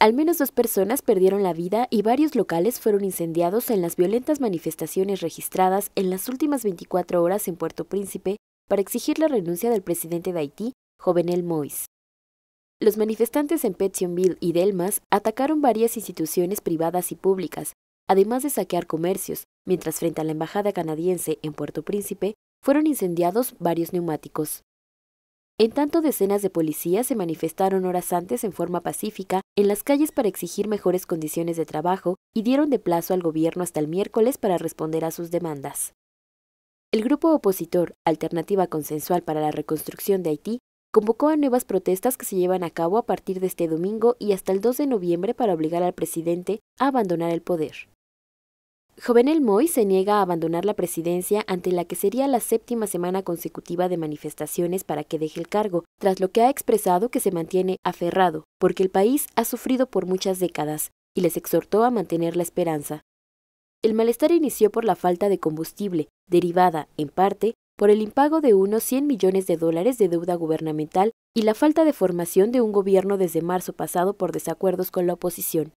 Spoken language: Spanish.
Al menos dos personas perdieron la vida y varios locales fueron incendiados en las violentas manifestaciones registradas en las últimas 24 horas en Puerto Príncipe para exigir la renuncia del presidente de Haití, Jovenel Moïse. Los manifestantes en Petionville y Delmas atacaron varias instituciones privadas y públicas, además de saquear comercios, mientras frente a la embajada canadiense en Puerto Príncipe fueron incendiados varios neumáticos. En tanto, decenas de policías se manifestaron horas antes en forma pacífica en las calles para exigir mejores condiciones de trabajo y dieron de plazo al gobierno hasta el miércoles para responder a sus demandas. El grupo opositor Alternativa Consensual para la Reconstrucción de Haití convocó a nuevas protestas que se llevan a cabo a partir de este domingo y hasta el 2 de noviembre para obligar al presidente a abandonar el poder. Jovenel Moy se niega a abandonar la presidencia ante la que sería la séptima semana consecutiva de manifestaciones para que deje el cargo, tras lo que ha expresado que se mantiene aferrado, porque el país ha sufrido por muchas décadas, y les exhortó a mantener la esperanza. El malestar inició por la falta de combustible, derivada, en parte, por el impago de unos 100 millones de dólares de deuda gubernamental y la falta de formación de un gobierno desde marzo pasado por desacuerdos con la oposición.